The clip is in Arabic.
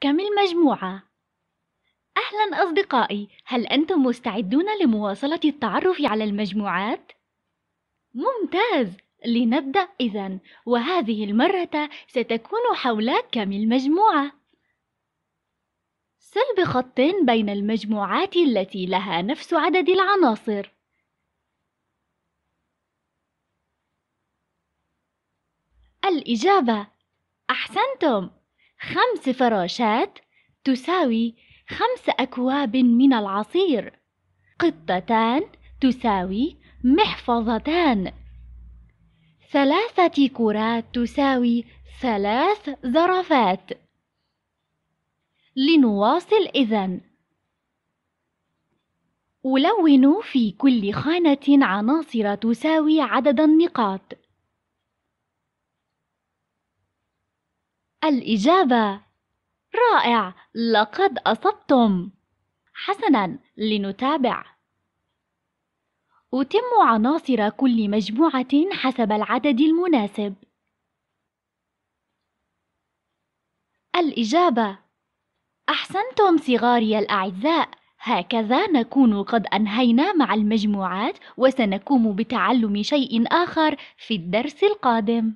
كم المجموعة؟ أهلا أصدقائي، هل أنتم مستعدون لمواصلة التعرف على المجموعات؟ ممتاز، لنبدأ إذا، وهذه المرة ستكون حول كم المجموعة؟ سلب خط بين المجموعات التي لها نفس عدد العناصر الإجابة أحسنتم خمس فراشات تساوي خمس أكواب من العصير قطتان تساوي محفظتان ثلاثة كرات تساوي ثلاث زرافات لنواصل إذن ألون في كل خانة عناصر تساوي عدد النقاط الإجابة رائع لقد أصبتم حسنا لنتابع أتم عناصر كل مجموعة حسب العدد المناسب الإجابة أحسنتم صغاري الأعزاء هكذا نكون قد أنهينا مع المجموعات وسنقوم بتعلم شيء آخر في الدرس القادم